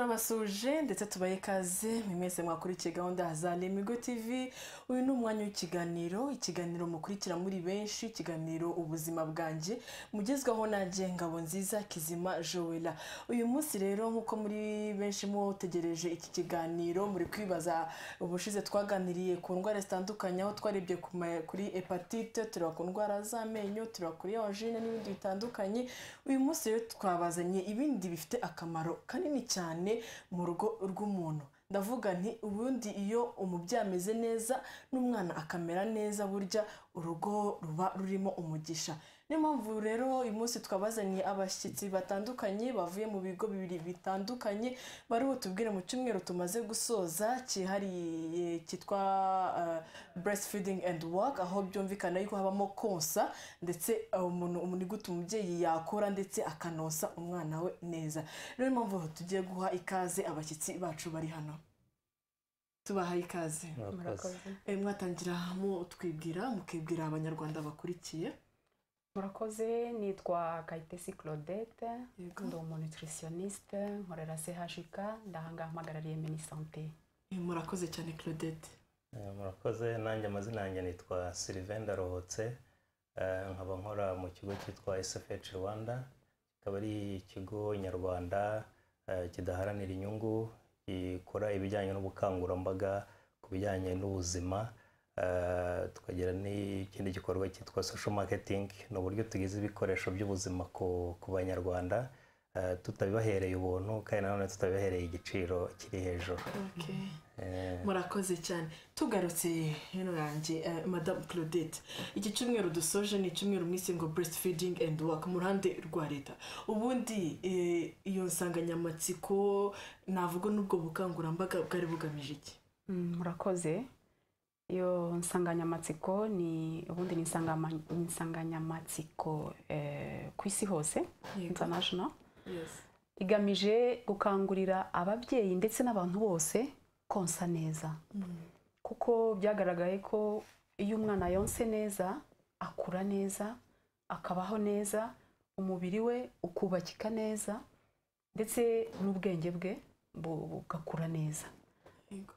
turabasuje ndetse tubaye ikaze mwese mwakurikiye gahunda za remigo tv uyu ni umwanya w'ikiganiro ikiganiro mukurikira muri benshi ikiganiro ubuzima bwanjye mugezweho na ngabo nziza kizima joella uyu munsi rero nk'uko muri benshi mutegereje iki kiganiro muri kwibaza ubushize twaganiriye ku ndwara zitandukanye aho twarebye kuri hepatite tureba ku ndwara z'amenyo tureba kuri angine n'ibindi bitandukanye uyu munsi rero twabazanye ibindi bifite akamaro kanini cyane cyane mu rugo rw'umuntu ndavuga nti ubundi iyo umubyeyi ameze neza n'umwana akamera neza burya urugo ruba rurimo umugisha niyo mpamvu rero uyu munsi twabazaniye abashyitsi batandukanye bavuye mu bigo bibiri bitandukanye bari butubwire mu cyumweru tumaze gusoza cyihariye cyitwa eh, breastfeeding and work aho byumvikana yuko habamo konsa ndetse eh, umuntu umunyuguti umubyeyi yakora ndetse akanosa umwana we neza niyo mpamvu tugiye guha ikaze abashyitsi bacu bari hano tubahaye ikaze eh, mwatangira mutwibwira mukibwira abanyarwanda bakurikiye murakoze nitwa kayitesi claudette ndi umunutirisioniste nkorera chk ndahangaha mpagarariye mini murakoze cyane claudette murakoze nanjye amazina yanjye nitwa sylvain ndarohotse eh, nkaba nkora mu kigo cyitwa sfh rwanda kikaba ari ikigo nyarwanda eh, kidaharanira inyungu gikora ibijyanye n'ubukangurambaga ku bijyanye n'ubuzima Eh, tukagira n'ikindi gikorwa cyitwa social marketing ni uburyo tugeza ibikoresho by'ubuzima ku banyarwanda eh, tutabibahereye ubuntu kandi nanone tutabibahereye igiciro kiri hejuru eh. murakoze cyane tugarutse hano yanjye madamu claudette iki cyumweru dusoje ni icyumweru mwise ngo burest feeding and work mu ruhande rwa leta ubundi iyo nsanganyamatsiko navuga n'ubwo bukangurambaga bwari bugamije iki mm, murakoze iyo nsanganyamatsiko ni ubundi ni insanganyamatsiko eh, ku isi hose international igamije gukangurira ababyeyi ndetse n'abantu bose konsa neza mm. kuko byagaragaye ko iyo umwana yonse neza akura neza akabaho neza umubiri we ukubakika neza ndetse n'ubwenge bwe bugakura neza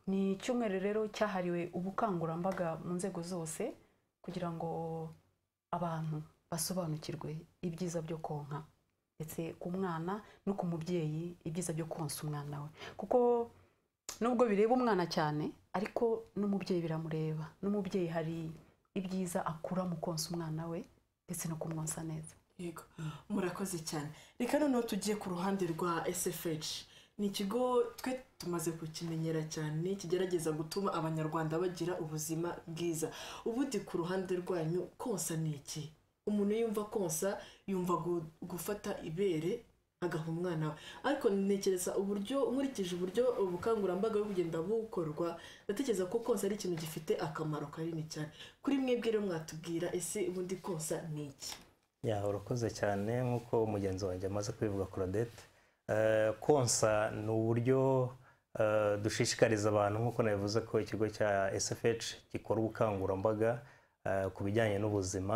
ni icyumweru rero cyahariwe ubukangurambaga mu nzego zose kugira ngo abantu basobanukirwe ibyiza byo konka ndetse ku mwana no ku mubyeyi ibyiza byo konsa umwana we kuko nubwo bireba umwana cyane ariko n'umubyeyi biramureba n'umubyeyi hari ibyiza akura mu konsa umwana we ndetse no kumwonsa neza murakoze cyane reka noneho tugiye ku ruhande rwa sfh ni ikigo twe tumaze kukimenyera cyane kigerageza gutuma abanyarwanda bagira ubuzima bwiza ubundi ku ruhande rwanyu konsa ni iki umuntu yumva konsa yumva gufata ibere agaha umwana we ariko ntekereza uburyo nkurikije uburyo ubukangurambaga bwo kugenda bukorwa ndatekereza ko konsa ari ikintu gifite akamaro kanini cyane kuri mwebwe rero mwatubwira ese ubundi konsa ni iki urakoze cyane nk'uko mugenzi wanjye amaze kubivuga kuradete Eh, konsa ni uburyo eh, dushishikariza abantu nk'uko nabivuze ko ikigo cya sfh gikora ubukangurambaga eh, ku bijyanye n'ubuzima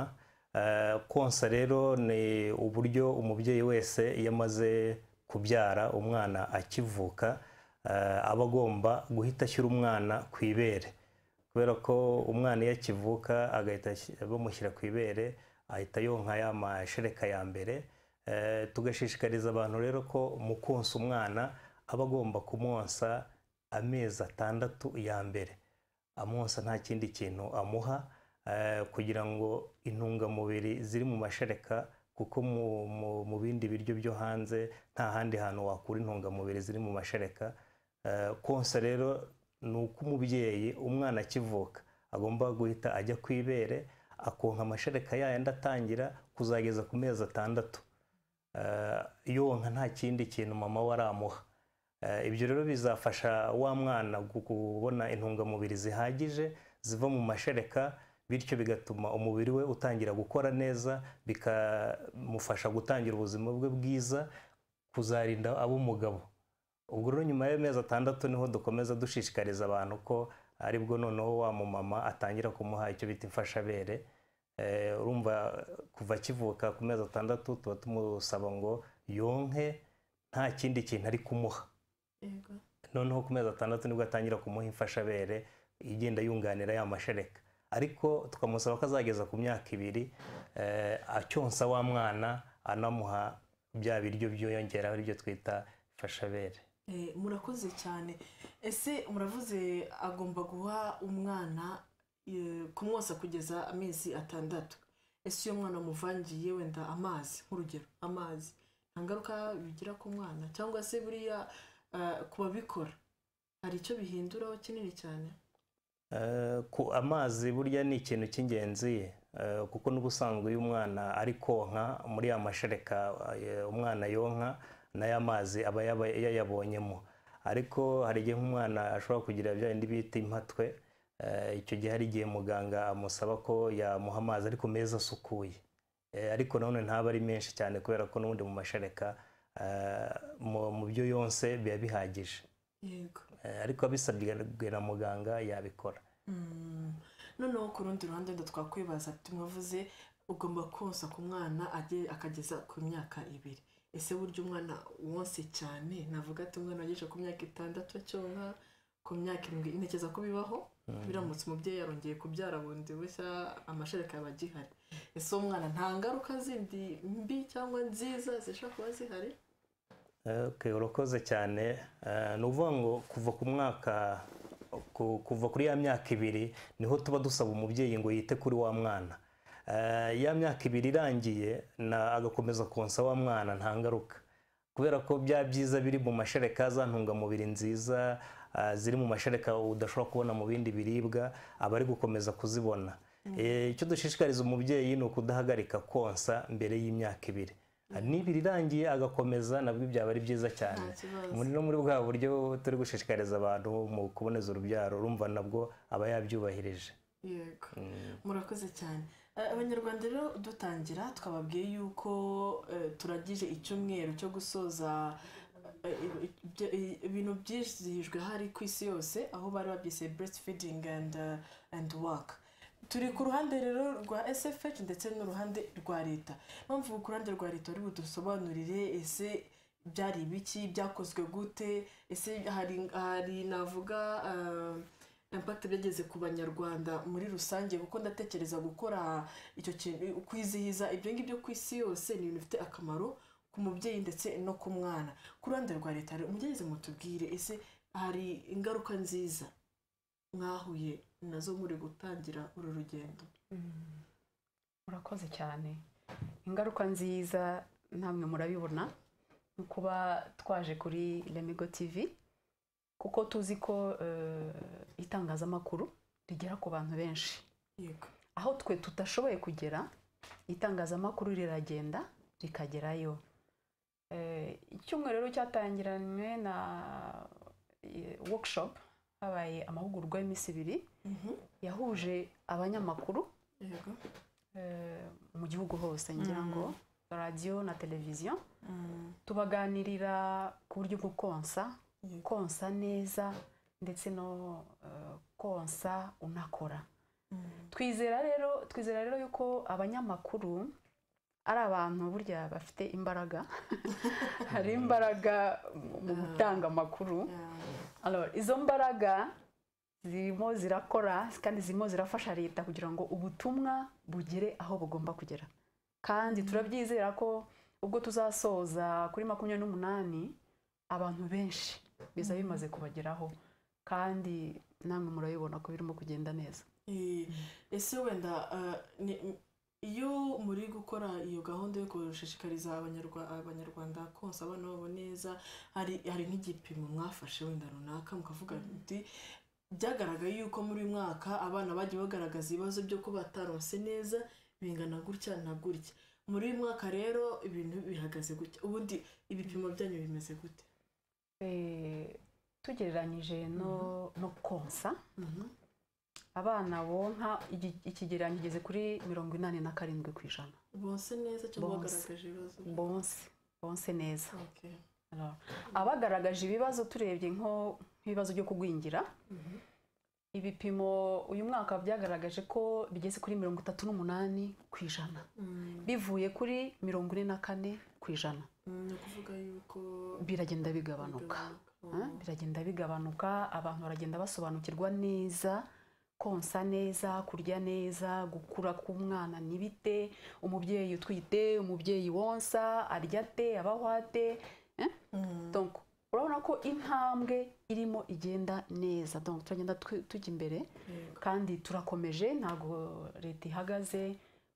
konsa rero ni uburyo umubyeyi wese iyo amaze kubyara umwana akivuka aba agomba guhita ashyira umwana ku ibere kubera ko umwana iyo akivuka agahita bamushyira ku ibere ahita yonka ya mashereka ya mbere tugashishikariza abantu rero ko mu konsa umwana aba agomba kumwonsa amezi atandatu ya mbere amwonsa nta kindi kintu amuha eh, kugira ngo intungamubiri ziri mu mashereka kuko mu bindi biryo byo hanze nta handi hantu wakura intungamubiri ziri mu mashereka eh, konsa rero ni uko umubyeyi umwana akivuka agomba guhita ajya ku ibere akonka amashereka yayo atangira kuzageza ku mezi atandatu Eh, yonka nta kindi kintu mama we aramuha eh, ibyo rero bizafasha wa mwana kubona intungamubiri zihagije ziva mu mashereka bityo bigatuma umubiri we utangira gukora neza bikamufasha gutangira ubuzima bwe bwiza kuzarinda abo umugabo ubwo rero nyuma y'amezi atandatu niho dukomeza dushishikariza abantu ko aribwo noneho wa mumama atangira kumuha icyo bita imfashabere Eh, urumva kuva akivuka ku mezi atandatu tuba tumusaba ngo yonke nta kindi kintu ari kumuha noneho ku mezi atandatu nibwo atangira kumuha imfashabere igenda yunganira ya mashereka ariko tukamusaba ko azageza ku myaka ibiri eh, acyonsa wa mwana anamuha bya biryo byiyongeraho aribyo twita imfashabere eh, murakoze cyane ese muravuze agomba guha umwana Eh, kumwosa kugeza amezi atandatu ese iyo mwana muvangiye wenda amazi nk'urugero amazi nta ngaruka bigira ku mwana cyangwa se buriya eh, ku babikora hari icyo bihinduraho kinini cyane eh, ku amazi burya ni ikintu cy'ingenzi kuko n'ubusanzwe iyo umwana ari konka muri ya mashereka umwana yonka n'aya mazi aba yayabonyemo ariko hari igihe nk'umwana ashobora kugira bya bindi bita impatwe Eh, icyo gihe hari igihe muganga amusaba ko yamuha amazi ariko meza asukuye eh, ariko nanone ntaba ari menshi cyane kubera ko n'ubundi mu mashereka eh, mu byo yonse biba bihagije ariko abisabwe na muganga yabikora hmm. noneho ku rundi ruhande twakwibaza tumuvuze ugomba konsa ku mwana akageza ku myaka ibiri ese burya umwana wonse cyane navuga ati umwana wagejeje ku myaka itandatu cyonka ku myaka irindwi ntekereza ko bibaho biramutse umubyeyi yarongeye kubyara bundi bushya amashereka aba agihari ese uwo mwana nta ngaruka zindi mbi cyangwa nziza zishobora kuba zihari urakoze cyane eh, ni ukuvuga ngo kuva ku mwaka kuva kuri ya myaka ibiri niho tuba dusaba umubyeyi ngo yite kuri wa mwana eh, ya myaka ibiri irangiye agakomeza konsa wa mwana nta ngaruka kubera ko bya byiza biri mu mashereka za ntungamubiri nziza Eh, ziri mu mashereka udashobora kubona mu bindi biribwa aba ari gukomeza kuzibona mm. eh, icyo dushishikariza umubyeyi ni ukudahagarika konsa mbere y'imyaka ibiri mm. ah, n'ibiri irangiye agakomeza nabwo byaba ari byiza cyane muri no muri bwa buryo turi gushishikariza abantu mu kuboneza urubyaro urumva nabwo aba yabyubahirije yego mm. murakoze cyane eh, abanyarwanda rero dutangira twababwiye yuko turagije icyumweru cyo gusoza Eh, eh, eh, ibintu byinshi zihijwe hari ku isi yose aho bari babyise breastfeeding and uh, and work turi ku ruhande rero rwa SFH ndetse n'uruhande rwa leta mpamvu ku ruhande rwa leta bari budusobanurire ese byari ibiki byakozwe gute ese hari navuga uh, impakiti byageze ku banyarwanda muri rusange kuko ndatekereza gukora icyo kintu kwizihiza ibyo ngibyo ku isi yose ni ibintu bifite akamaro ku mubyeyi ndetse no ku mwana ku ruhande rwa leta mugerageze mutubwire ese hari ingaruka nziza mwahuye nazo muri gutangira uru rugendo murakoze mm. cyane ingaruka nziza namwe murabibona ni kuba twaje kuri remigo tivi kuko tuzi ko eh, itangazamakuru rigera ku bantu benshi aho twe tutashoboye kugera itangazamakuru riragenda rikagerayo icyumweru rero cyatangiranywe na workshop habaye amahugurwa y'iminsi ibiri yahuje mhm. abanyamakuru mu gihugu hose ngira ngo mhm. radiyo na televiziyo mhm. tubaganirira ku buryo bwo konsa konsa neza ndetse no konsa unakora twizera rero twizera rero yuko abanyamakuru ari abantu burya bafite imbaraga hari imbaraga mu gutanga amakuru izo mbaraga zirimo zirakora kandi zirimo zirafasha leta kugira ngo ubutumwa bugere aho bugomba kugera kandi mm. turabyizera ko ubwo tuzasoza kuri makumyabiri n'umunani abantu benshi biza mm. bimaze kubageraho kandi namwe murabibona ko birimo kugenda neza eh, ese wenda eh, iyo muri gukora iyo gahunda yo gushishikariza abanyarwanda konsa abana babo neza hari nk'igipimo mwafashe wenda runaka mukavuga mm-hmm. muti byagaragaye yuko muri uyu mwaka abana bagiye bagaragaza ibibazo byo kuba bataronse neza bingana gutya na gutya muri uyu mwaka rero ibintu bihagaze gutya ubundi ibipimo byanyu bimeze gute eh, tugereranyije mm-hmm. no konsa mm-hmm. abana bonka ikigereranyo igeze kuri mirongo inani na karindwi ku ijana bonse neza cyangwa bagaragaje ibibazo bonse bonse neza abagaragaje ibibazo turebye nk'ibibazo byo kugwingira mm-hmm. ibipimo uyu mwaka byagaragaje ko bigeze kuri mirongo itatu n'umunani ku ijana mm. bivuye kuri mirongo ine na kane ku ijana mm, biragenda bigabanuka biragenda bigabanuka abantu baragenda basobanukirwa neza konsa neza kurya neza gukura k'umwana nibite umubyeyi utwite umubyeyi wonsa arya ate abaho ate eh? mm. urabona ko intambwe irimo igenda neza tugenda tujya imbere kandi turakomeje ntabwo leta ihagaze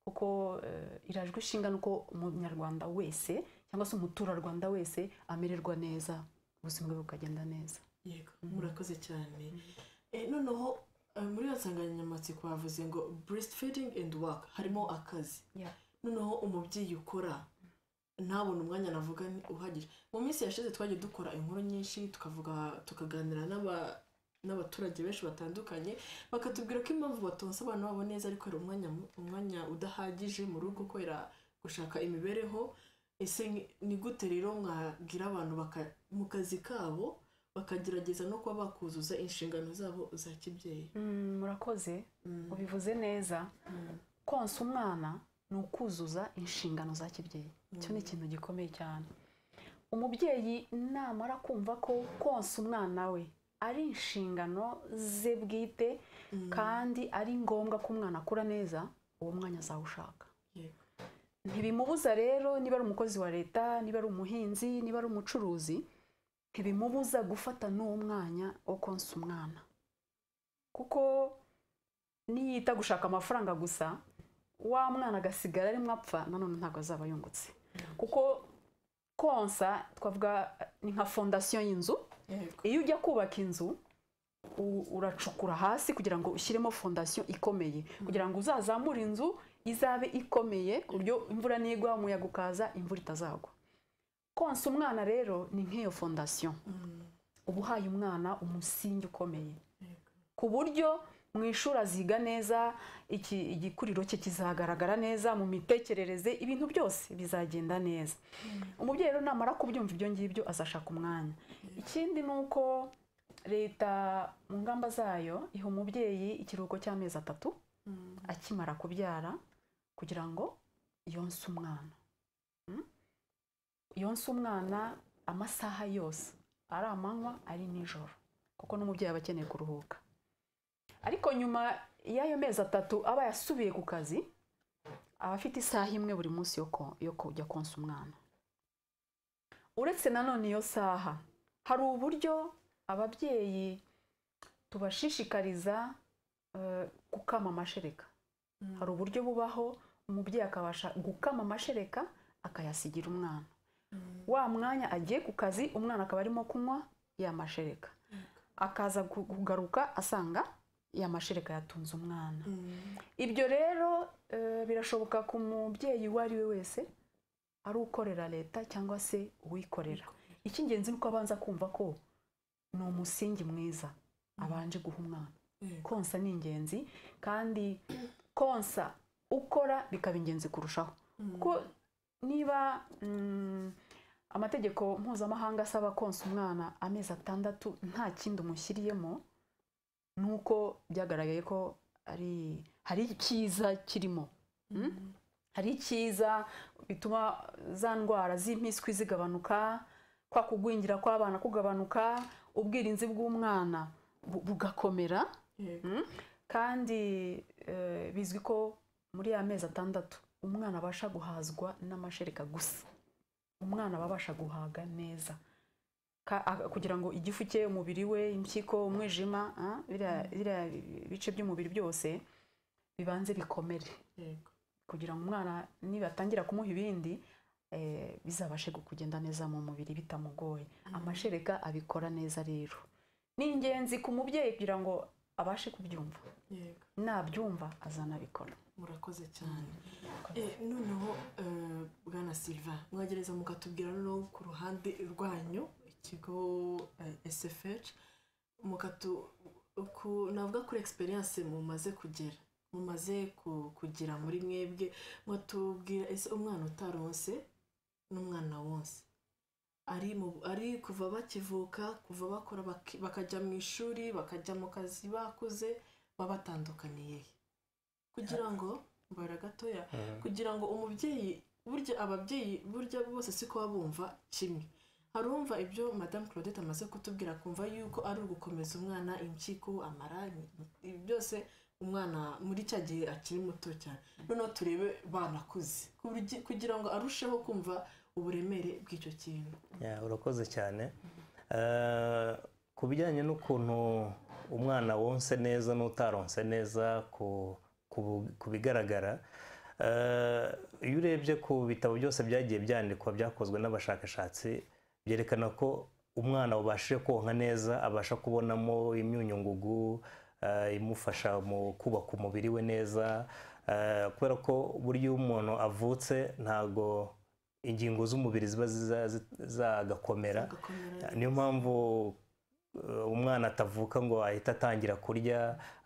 kuko eh, irajwe ishinga nuko umunyarwanda wese cyangwa se umuturarwanda wese amererwa neza ubuzima bwe bukagenda neza yego mm-hmm. murakoze cyane mm-hmm. eh, noneho muri iyo nsanganyamatsiko bavuze ngo breastfeeding and work harimo akazi noneho umubyeyi ukora ntabona umwanya navuga uhagije mu minsi yashize twagiye dukora inkuru nyinshi tukavuga tukaganira n'abaturage benshi batandukanye bakatubwira ko impamvu batonsa abana babo neza ariko hari umwanya umwanya udahagije mu rugo kubera gushaka imibereho ese ni gute rero mwabwira abantu mu kazi kabo bakagerageza no kuba bakuzuza inshingano zabo za kibyeyi mm, murakoze mm. ubivuze neza mm. konsa umwana ni ukuzuza inshingano za kibyeyi icyo ni ikintu gikomeye cyane umubyeyi namara kumva ko konsa umwana we ari inshingano ze bwite kandi ari ngombwa ko umwana akura neza uwo mwanya azawushaka ntibimubuza rero niba ari umukozi wa leta niba ari umuhinzi niba ari umucuruzi ntibimubuza gufata n'uwo mwanya wo konsa umwana kuko niyita gushaka amafaranga gusa wa mwana agasigara arimo apfa nanone ntabwo azaba yungutse kuko konsa twavuga ni nka fondasiyo y'inzu iyo ujya kubaka inzu uracukura hasi kugira ngo ushyiremo fondasiyo ikomeye mm. kugira ngo uzazamure inzu izabe ikomeye ku buryo imvura nigwa umuyaga ukaza imvura itazagwa konsa umwana rero ni nk'iyo fondasiyo mm. uba uhaye umwana umusingi ukomeye ku buryo mu ishuri aziga neza igikuriro cye kizagaragara neza mu mitekerereze ibintu byose bizagenda neza mm. umubyeyi rero namara kubyumva ibyo ngibyo azashaka umwanya ikindi ni uko leta mu ngamba zayo iha umubyeyi ikiruhuko cy'amezi atatu mm. akimara kubyara kugira ngo yonse umwana yonsa umwana amasaha yose ari amanywa ari nijoro kuko n'umubyeyi aba akeneye kuruhuka ariko nyuma y'ayo mezi atatu aba yasubiye ku kazi aba afite isaha imwe buri munsi yo kujya konsa umwana uretse nanone iyo saha hari uburyo ababyeyi tubashishikariza eh, gukama amashereka mm. hari uburyo bubaho umubyeyi akabasha gukama amashereka akayasigira umwana wa mwanya agiye ku kazi umwana akaba arimo kunywa yamashereka akaza kugaruka asanga yamashereka yatunze umwana mm. ibyo rero eh, birashoboka ku mubyeyi uwo ari we wese ari ukorera leta cyangwa se uwikorera icy'ingenzi ni uko abanza kumva ko ni umusingi mwiza abanje guha umwana mm. konsa ni ingenzi kandi konsa ukora bikaba ingenzi kurushaho mm. niba mm, amategeko mpuzamahanga asaba konsa umwana amezi atandatu nta kindi umushyiriyemo ni uko byagaragaye ko hari icyiza kirimo mm? hari icyiza bituma za ndwara z'impiswi zigabanuka kwa kugwingira kw'abana kugabanuka ubwirinzi bw'umwana bugakomera mm? kandi eh, bizwi ko muri ya mezi atandatu umwana abasha guhazwa n'amashereka gusa umwana abasha guhaga neza kugira ngo igifu cye umubiri we impyiko umwijima biriya bice by'umubiri byose bibanze bikomere kugira ngo umwana nibatangira kumuha ibindi e, bizabashe kugenda neza mu mubiri bitamugoye mm. amashereka abikora neza rero ni ingenzi ku mubyeyi kugira ngo abashe kubyumva nabyumva azanabikora murakoze cyane eh, noneho eh, bwana silva mwagereza mukatubwira noneho ku ruhande rwanyu ikigo sfh eh, mukatu navuga kuri experience mumaze kugera mumaze kugira muri mwebwe mwatubwira ese umwana utaronse n'umwana wose ari kuva bakivuka kuva bakora bakajya mu ishuri bakajya mu kazi bakuze baba kugira ngo mbara gatoya mm-hmm. kugira ngo umubyeyi burya ababyeyi burya bose si ko bumva kimwe harumva ibyo madamu claudette amaze kutubwira kumva yuko ari ugukomeza umwana impyiko amara byose umwana muri cya gihe akiri muto cyane mm-hmm. noneho turebe banakuze kugira ngo arusheho kumva uburemere bw'icyo kintu urakoze cyane eh, ku bijyanye n'ukuntu umwana wonse neza n'utaronse neza ku bigaragara eh, iyo urebye ku bitabo byose byagiye byandikwa byakozwe n'abashakashatsi byerekana ko umwana wabashije konka neza abasha kubonamo imyunyungugu eh, imufasha mu kubaka umubiri we neza kubera ko burya iyo umuntu avutse ntago ingingo z'umubiri ziba zagakomera niyo mpamvu eh, umwana atavuka ngo ahita atangira kurya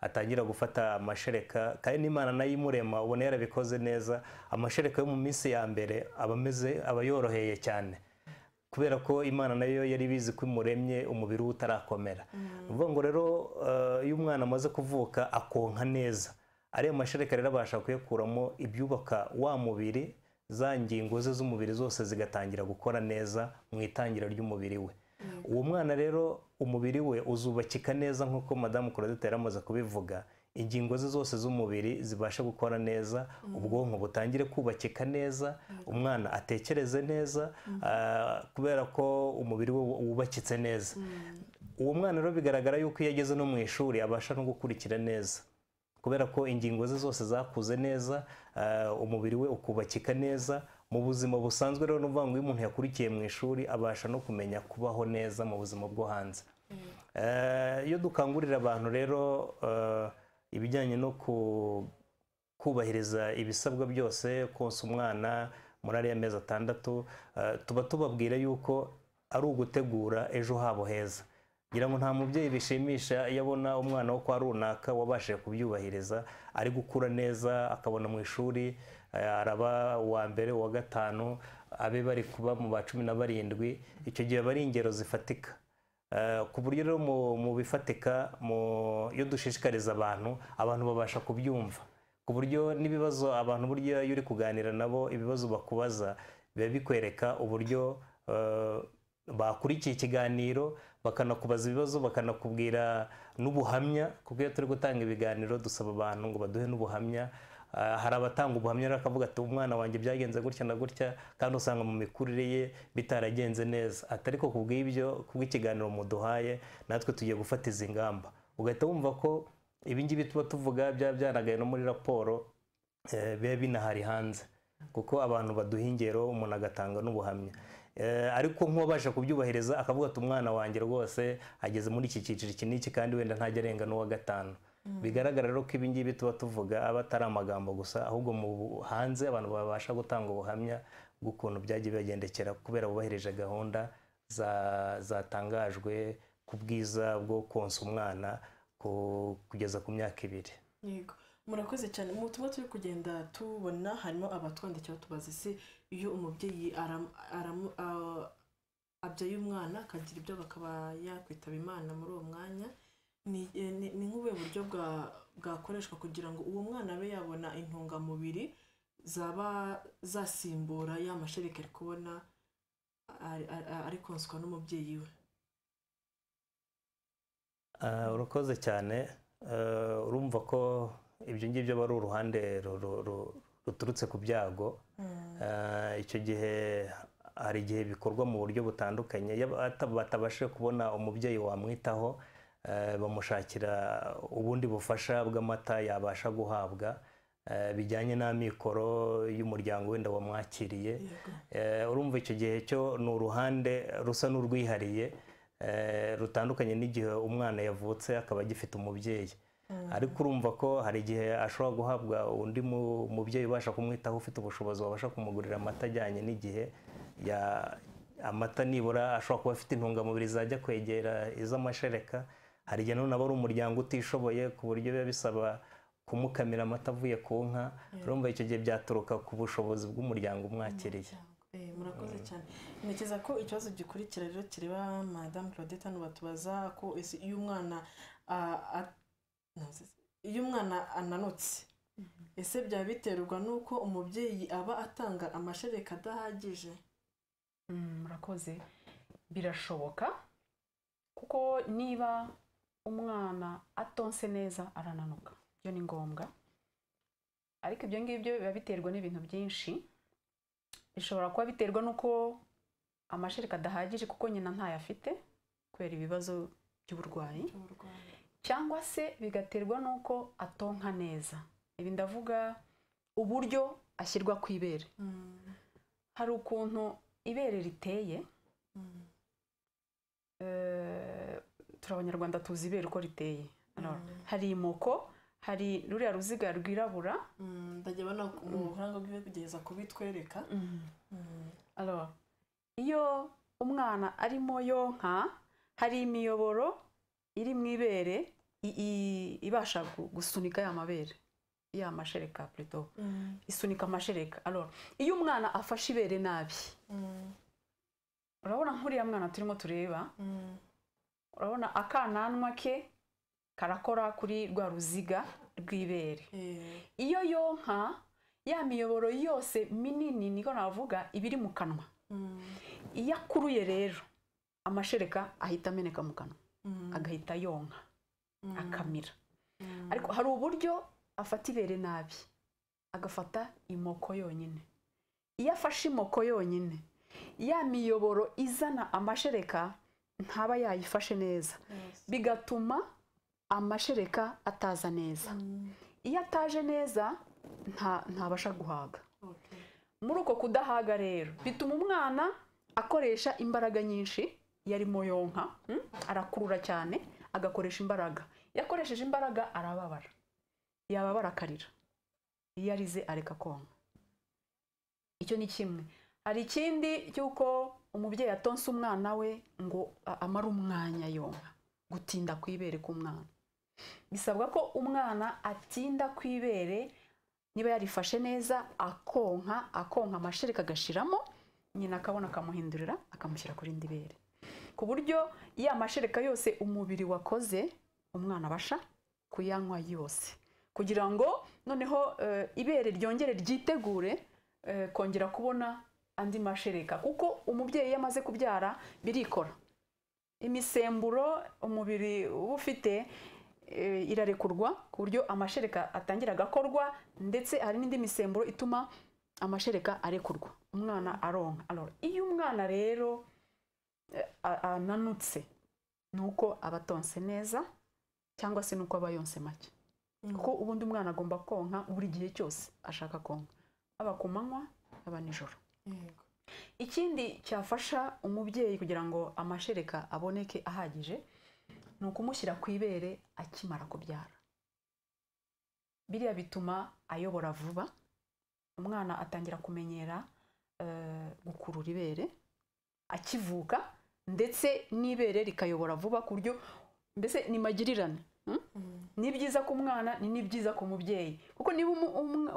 atangira gufata amashereka kandi n'imana nayo imurema ubona yarabikoze neza amashereka yo mu minsi ya mbere aba ameze aba yoroheye cyane kubera ko imana nayo yari ibizi ko imuremye umubiri we utarakomera ni mm. ngo rero eh, iyo umwana amaze kuvuka akonka neza ariya mashereka rero abasha kuyakuramo ibyubaka wa mubiri za ngingo ze z'umubiri zose zigatangira gukora neza mu itangira ry'umubiri we uwo mwana rero umubiri we uzubakika neza nk'uko madamu korodita amaze kubivuga ingingo ze zose z'umubiri zibasha gukora neza mm. ubwonko butangire kubakika neza mm. umwana atekereze neza mm. ah, kubera ko umubiri we wubakitse neza uwo mwana rero bigaragara yuko iyo ageze no mu ishuri abasha no gukurikira neza kubera ko ingingo ze zose zakuze neza eh, umubiri we ukubakika neza mu buzima busanzwe rero ni ukuvuga ngo iyo umuntu yakurikiye mu ishuri abasha no kumenya kubaho neza mu buzima bwo hanze mm. eh, iyo dukangurira abantu rero eh, ibijyanye no kubahiriza ibisabwa byose konsa umwana muri ariya mezi atandatu tuba tubabwira yuko ari ugutegura ejo habo heza ngira ngo nta mubyeyi bishimisha iyo abona umwana wo kwa runaka wabashije kubyubahiriza ari gukura neza akabona mu ishuri eh, araba uwa mbere uwa gatanu abe bari kuba mu ba cumi na barindwi icyo gihe aba ari ingero zifatika eh, ku buryo rero mu bifatika iyo dushishikariza abantu abantu babasha kubyumva ku buryo n'ibibazo abantu burya iyo uri kuganira nabo ibibazo bakubaza biba bikwereka uburyo eh, bakurikiye ikiganiro bakanakubaza ibibazo bakanakubwira n'ubuhamya kuko iyo turi gutanga ibiganiro dusaba abantu ngo baduhe n'ubuhamya ah, hari abatanga ubuhamya rero akavuga ati umwana wanjye byagenze gutya na gutya kandi usanga mu mikurire ye bitaragenze neza atari ko kubw'ibyo kubw'ikiganiro muduhaye natwe tugiye gufata izi ngamba ugahita wumva ko ibingibi tuba tuvuga byaba byanagaye no muri raporo eh, biba binahari hanze kuko abantu baduha ingero umuntu agatanga n'ubuhamya Eh, ariko nk'uwabasha kubyubahiriza akavuga ati umwana wanjye rwose ageze muri iki cyiciro iki n'iki kandi wenda ntajya arenga n'uwa gatanu mm. bigaragara rero ko ibi ngibi tuba tuvuga aba atari amagambo gusa ahubwo mu hanze abantu babasha gutanga ubuhamya bw'ukuntu byagiye bibagendekera kubera bubahirije gahunda zatangajwe ku bwiza bwo konsa umwana kugeza ku myaka ibiri murakoze cyane mu butumwa turi kugenda tubona harimo abatwandikira tubaza se iyo umubyeyi abyaye umwana akagira ibyo bakaba yakwitaba imana muri uwo mwanya ni nk'ubuhe buryo bwakoreshwa kugira ngo uwo mwana abe yabona intungamubiri zaba zasimbura ya mashereka ari kubona ari konswa n'umubyeyi we ah, urakoze cyane ah, urumva ko ibyo ngibyo aba ari uruhande ruturutse ku byago eh, icyo gihe hari igihe bikorwa mu buryo butandukanye batabashe kubona umubyeyi wamwitaho eh, bamushakira ubundi bufasha bw'amata yabasha guhabwa eh, bijyanye n'amikoro y'umuryango wenda wamwakiriye urumva icyo gihe cyo ni uruhande rusa n'urwihariye rutandukanye n'igihe umwana yavutse akaba agifite umubyeyi Mm. ariko urumva ko hari igihe ashobora guhabwa undi mubyeyi ubasha kumwitaho ufite ubushobozi wabasha kumugurira amata ajyanye n'igihe amata nibura ashobora kuba afite intungamubiri zajya kwegera iz'amashereka hari igihe none aba ari umuryango utishoboye ku buryo biba bisaba kumukamira amata avuye ku nka urumva icyo gihe byaturuka ku bushobozi bw'umuryango umwakiriye eh, murakoze cyane ntekereza ko ikibazo gikurikira rero kireba madamu claudette hano batubaza ko iyo umwana iyo umwana ananutse mm-hmm. ese byaba biterwa n'uko umubyeyi aba atanga amashereka adahagije mm, murakoze birashoboka kuko niba umwana atonse neza arananuka ibyo ni ngombwa ariko ibyo ngibyo biba biterwa n'ibintu byinshi bishobora kuba biterwa n'uko amashereka adahagije kuko nyina ntayo afite kubera ibibazo by'uburwayi cyangwa se bigaterwa n'uko atonka neza ibi ndavuga uburyo ashyirwa ku ibere mm. hari ukuntu ibere riteye mm. eh, turi abanyarwanda tuzi ibere uko riteye mm. hari imoko hari ruriya ruziga rwirabura ndagira ubona mu buhanga bwiwe kugeza kubitwereka iyo umwana arimo yonka hari imiyoboro iri mu ibere ibasha gusunika ya mabere ya mashereka puredo mm. isunika amashereka iyo umwana afashe ibere nabi mm. urabona nk'uriya mwana turimo tureba mm. urabona akananwa ke karakora kuri rwa ruziga rw'ibere eh. iyo yonka ya miyoboro yose minini niko navuga ibiri mu kanwa iyo akuruye rero amashereka ahita ameneka mu kanwa agahita yonka akamira mm. ariko hari uburyo afata ibere nabi agafata imoko yonyine iyo afashe imoko yonyine ya miyoboro izana amashereka ntaba yayifashe neza bigatuma amashereka ataza neza mm. iyo ataje neza ntabasha guhaga muri uko kudahaga rero bituma umwana akoresha imbaraga nyinshi yarimo yonka hmm, arakurura cyane agakoresha imbaraga yakoresheje imbaraga arababara yababara akarira iyo arize areka konka icyo ni kimwe hari ikindi cy'uko umubyeyi atonse umwana we ngo amare umwanya yonka gutinda ku ibere k'umwana bisabwa ko umwana atinda ku ibere niba yarifashe neza akonka akonka amashereka agashiramo nyina akabona akamuhindurira akamushyira kuri rindi bere ku buryo ya mashereka yose umubiri wakoze umwana abasha kuyanywa yose kugira ngo noneho eh, ibere ryongere ryitegure eh, kongera kubona andi mashereka kuko umubyeyi iyo amaze kubyara birikora imisemburo umubiri uba ufite eh, irarekurwa ku buryo amashereka atangira agakorwa ndetse hari n'indi misemburo ituma amashereka arekurwa umwana aronka iyo umwana rero ananutse ni uko aba atonse neza cyangwa se ni uko aba yonse make mm. kuko ubundi umwana agomba konka buri gihe cyose ashaka konka haba ku manywa haba nijoro ikindi cyafasha umubyeyi kugira ngo amashereka aboneke ahagije ni ukumushyira ku ibere akimara kubyara biriya bituma ayobora vuba umwana atangira kumenyera eh, gukurura ibere akivuka ndetse n'ibere rikayobora vuba ku buryo mbese ni magirirane hm? mm. ni byiza ku mwana ni byiza ku mubyeyi kuko niba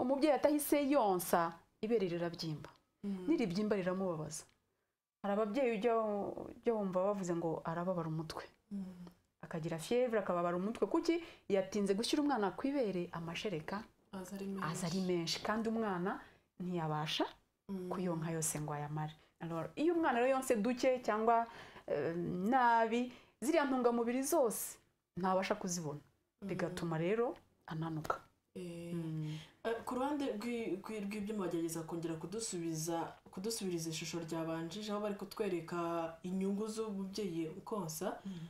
umubyeyi atahise yonsa ibere rirabyimba mm. n'iribyimba riramubabaza hari ababyeyi ujya wumva bavuze ngo arababara umutwe mm. akagira fiyevure akababara umutwe kuki yatinze gushyira umwana ku ibere amashereka aza ari menshi kandi umwana ntiyabasha kuyonka yose ngo ayamare iyo umwana rero yonse duke cyangwa eh, nabi ziriya ntungamubiri zose ntabasha kuzibona mm-hmm. bigatuma rero ananuka eh, mm. eh, ku ruhande rw'ibyuma bagerageza kongera kudusubiza kudusubiriza ishusho ryabanjije aho bari kutwereka inyungu z'umubyeyi ukonsa mm.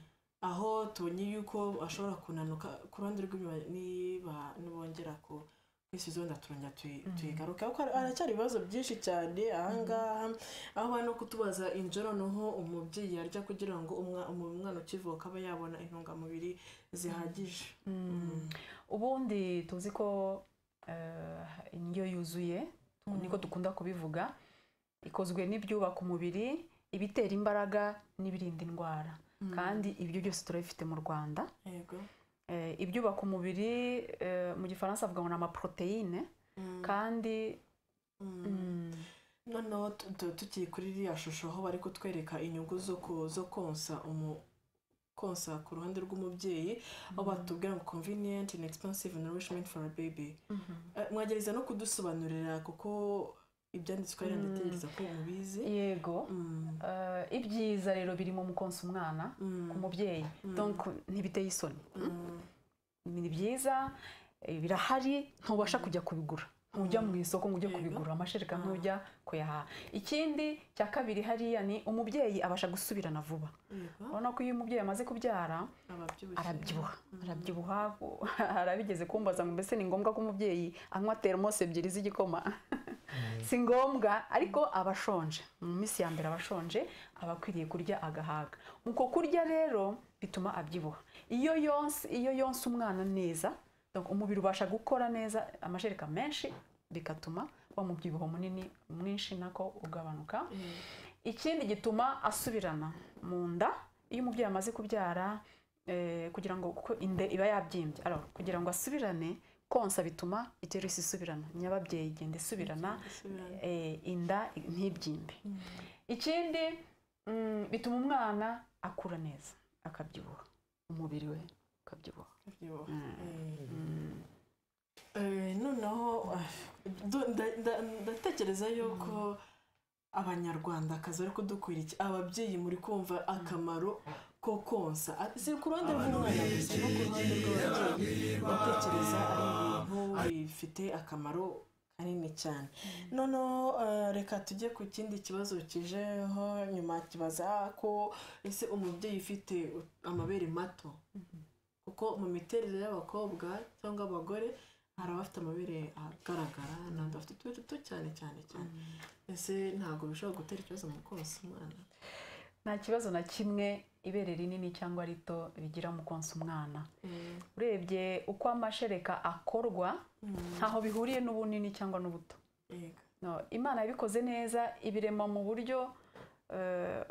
aho tubonye yuko ashobora kunanuka ku ruhande rw'inyuma niba nubongera ku isi zone turongera tuyigaruka mhm. kuko haracyari ibibazo byinshi cyane ahangaha mhm. aho bari no kutubaza injoro noneho umubyeyi yarya kugira ngo umwana ukivuka abe yabona intungamubiri zihagije mhm. ubundi tuzi ko eh, indyo yuzuye niko dukunda kubivuga ikozwe n'ibyubaka umubiri ibitera imbaraga n'ibirinda indwara kandi ibyo byose turabifite mu rwanda yego Eh, ibyubaka umubiri eh, mu gifaransa avuga ngo ni amaporoteyine mm. kandi mm. Mm. noneho tukiri kuri iriya shusho aho bari kutwereka inyungu zo konsa umu konsa ku ruhande rw'umubyeyi aho mm-hmm. batubwira ngo convenient and expensive nourishment for a baby mm-hmm. eh, mwagerageza no kudusobanurira kuko ibyanditswe yanditse ko mubizi yego ibyiza rero birimo mu konsa umwana ku mubyeyi ntibiteye isoni ni byiza birahari ntubasha kujya kubigura ntujya hmm. mu isoko ngo ujye kubigura amashereka hmm. ntujya kuyahaha ikindi cya kabiri hariya ni umubyeyi abasha gusubirana vuba urabona ko iyo umubyeyi amaze kubyara arabyibuha hmm. arabyibuha arabigeze kumbaza mbese ni ngombwa ko umubyeyi anywa teremosi ebyiri z'igikoma Mm. si ngombwa ariko abashonje mu minsi ya mbere abashonje aba akwiriye kurya agahaga uko kurya rero bituma abyibuha iyo yonsa iyo yonsa umwana neza umubiri ubasha gukora neza amashereka menshi bigatuma wa mubyibuho munini mwinshi nako ugabanuka mm. ikindi gituma asubirana mu nda iyo umubyeyi amaze kubyara eh, kugira ngo kuko inda iba yabyimbye kugira ngo asubirane konsa bituma iteresi isubirana nyababyeyi igenda isubirana eh, eh, inda ntibyimbe mm. ikindi mm, bituma umwana akura neza akabyibuha umubiri we ukabyibuha mm. eh, noneho ndatekereza yuko abanyarwandakazi bari kudukwira iki ababyeyi muri kumva akamaro ko si ku ruhande rw'umwana gusa no ku ruhande rw'ababyeyi gutekereza bifite akamaro kanini cyane noneho reka tujye ku kindi kibazo kijeho nyuma kibaza ko ese umubyeyi ufite amabere mato kuko mu miterere y'abakobwa cyangwa abagore hari abafite amabere agaragara n'abandi bafite utubuye duto cyane cyane cyane ese ntabwo bishobora gutera ikibazo mu kose umwana nta kibazo na kimwe ibere rinini cyangwa rito bigira mu konsa umwana mm. urebye uko amashereka akorwa mm. ntaho bihuriye n'ubunini cyangwa n'ubuto imana yabikoze neza ibirema mu buryo eh,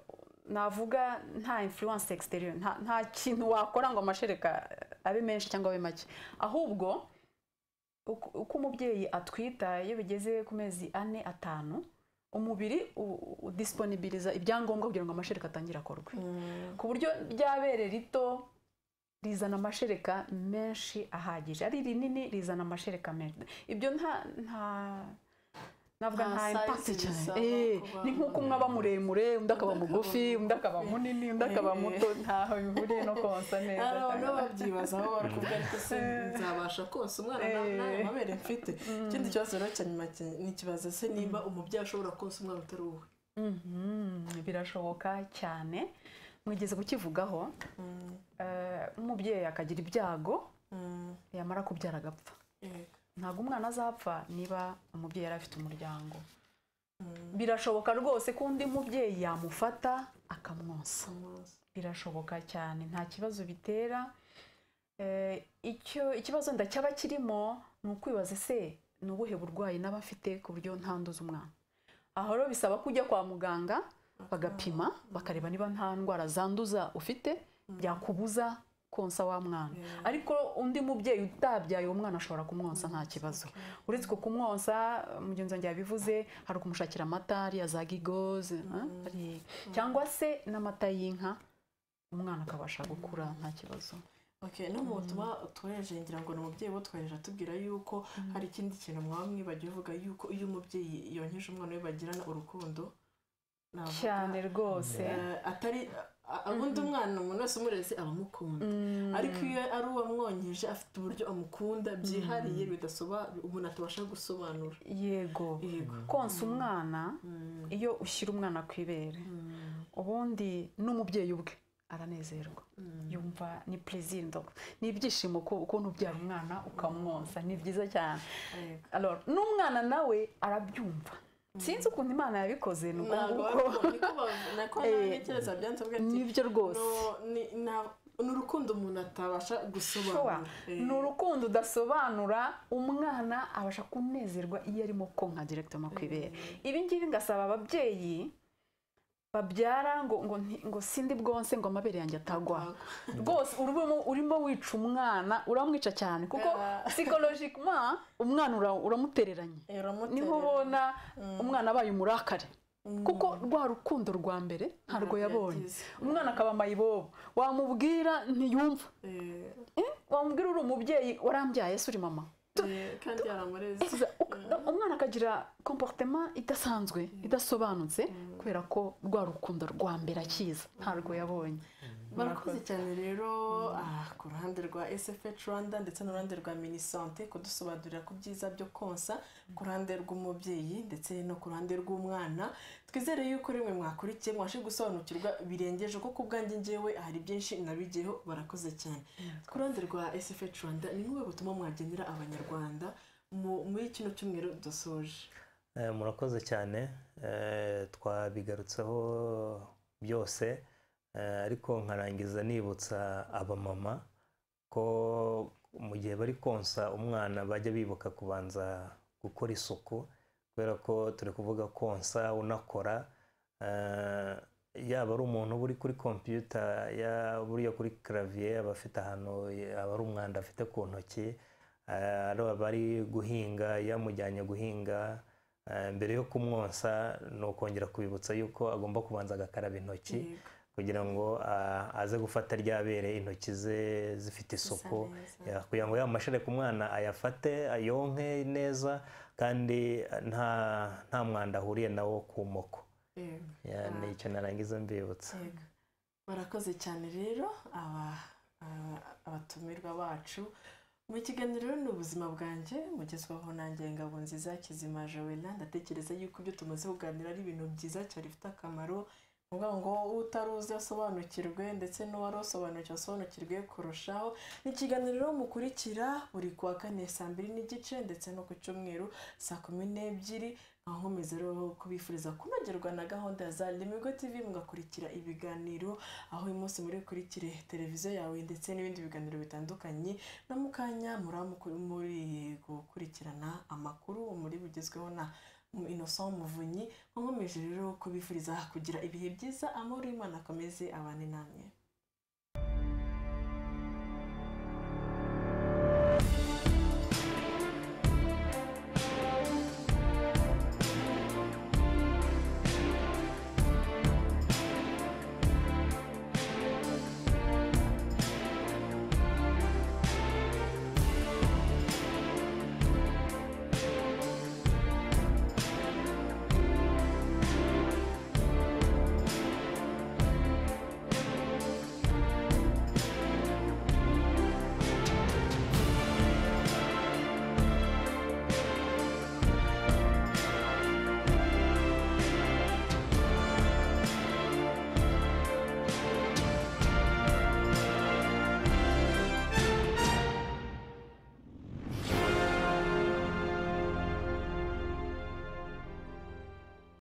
navuga nta influence exterior nta kintu wakora ngo amashereka abe menshi cyangwa abe make ahubwo uko umubyeyi atwita iyo bigeze ku mezi ane atanu umubiri udisiponibiriza ibyangombwa kugira ngo amashereka atangire akorwe mm. ku buryo ryabere rito rizana amashereka menshi ahagije ari rinini rizana amashereka menshi ibyo nta nta Ah, ntabwo pasecane eh, ni nk'uko umwe aba muremure undi akaba mugufi undi akaba munini undi akaba eh. muto ntaho bihuriye no konsa neza abantu ah, babyibazaho barakubwira mm. ariko se eh. nzabasha konsa umwana nawe mabere mfite mm. ikindi kibazo rero cya nyuma ni se nimba mm. umubyeyi ashobora konsa umwana utari uwe mm-hmm. birashoboka cyane mwigeze kukivugaho umubyeyi akagira ibyago yamara kubyara agapfa ntabwo umwana azapfa niba umubyeyi yari afite umuryango mm. birashoboka rwose ko undi mubyeyi yamufata akamwosa birashoboka cyane nta kibazo bitera eh, icyo ikibazo nda kirimo ni ukwibaza se ni ubuhe burwayi n'aba afite ku buryo ntanduza umwana aho rero bisaba ko ujya kwa muganga bagapima bakareba niba nta ndwara zanduza ufite byakubuza mm. konsa wa mwana ariko undi mubyeyi utabyaye uwo mwana ashobora kumwonsa nta mm-hmm. kibazo uretse ko kumwonsa mugenzi wanjye yabivuze hari ukumushakira amata ariya za gigoze eh? mm-hmm. mm-hmm. cyangwa se n'amata y'inka umwana akabasha gukura nta kibazo no mu twohereje ngira ngo ni umubyeyi bo twohereje atubwira yuko hari ikindi kintu mwaba mwibagiwe uvuga yuko iyo umubyeyi yonkeje umwana we bagirana urukundo cyane rwose eh, atari ubundi umwana umuntu wese umurezi abamukunda mm. ariko iyo ari uwamwonkeje afite uburyo amukunda byihariye mm. umuntu atabasha gusobanura yego konsa mm. umwana iyo ushyira umwana ku ibere ubundi n'umubyeyi ubwe aranezerwa yumva ni perezida n’ibyishimo ibyishimo ukuntu ubyara umwana ukamwonsa ni byiza cyane n'umwana nawe arabyumva Mm. sinzi ukuntu imana yabikoze ni eh, nibyo rwose ni urukundo umuntu atabasha gusobanura eh. ni urukundo udasobanura umwana abasha kunezerwa iyo arimo konka direkitoma ku ibere eh. ibi ngasaba ababyeyi babyara ngo ngo ngo sindi bwonse ngo amabere yanjye atagwa rwose mm. urimo urimo wica umwana uramwica cyane kuko psychologically umwana eh, uramutereranye niho ubona mm. umwana abaye umurakare mm. kuko rwa rukundo rwa mbere ntabwo yabonye umwana akaba amayibobo wamubwira ntiyumva eh. Eh? wamubwira uri umubyeyi warambyaye se uri mama kandi yaramureze umwana akagira komporutema idasanzwe idasobanutse kubera ko rwa rukundo rwa mbere akiza ntarwo yabonye barakoze cyane rero mm. ah, ku ruhande rwa sfh rwanda ndetse n'uruhande rwa minisante kudusobanurira ku byiza byo konsa ku ruhande rw'umubyeyi ndetse no ku ruhande rw'umwana twizere yuko rimwe mwakurikiye mwashe gusobanukirwa birengeje kuko ubwanjye ngewe hari byinshi nabigeho barakoze cyane mm. ku ruhande rwa sfh rwanda ni nk'ubu butuma mwagenera abanyarwanda muri kino cyumweru dusoje eh, murakoze cyane eh, twabigarutseho byose Eh, ariko nkarangiza nibutsa abamama ko mu gihe bari konsa umwana bajya bibuka kubanza gukora isuku kubera ko turi kuvuga konsa unakora eh, yaba ari umuntu uba uri kuri kompiyuta buriya kuri karaviye aba afite ahantu aba ari umwanda afite ku ntoki eh, aba ari guhinga yamujyanye guhinga mbere yo kumwonsa ni ukongera kubibutsa yuko agomba kubanza agakaraba intoki kugira ngo aze gufata rya bere intoki ze zifite isuku kugira ngo ya ku mwana ayafate ayonke neza kandi nta mwanda ahuriye nawo ku moko ah. ni icyo narangiza mbibutsa barakoze cyane rero abatumirwa bacu mu kiganiro ni ubuzima bwanjye mugezwaho nanjye ngabo nziza kizima jowena ndatekereza yuko ibyo tumaze kuganira ari ibintu byiza cyane bifite akamaro uvuga ngo utaruzi asobanukirwe ndetse n'uwarusobanukiwe asobanukirwe kurushaho ni ikiganiro mukurikira buri kuwa kane saa mbiri n'igice ndetse no ku cyumweru saa kumi n'ebyiri nkomeze rero kubifuriza kunogerwa na gahunda ya za remigo tv mugakurikira ibiganiro aho uyu munsi muri bukurikire televiziyo yawe ndetse n'ibindi biganiro bitandukanye na mukanya muri gukurikirana amakuru muri bugezweho na Innocent Muvunyi nkomeje rero kubifuriza kugira ibihe byiza amahoro y'Imana akomeze abane namwe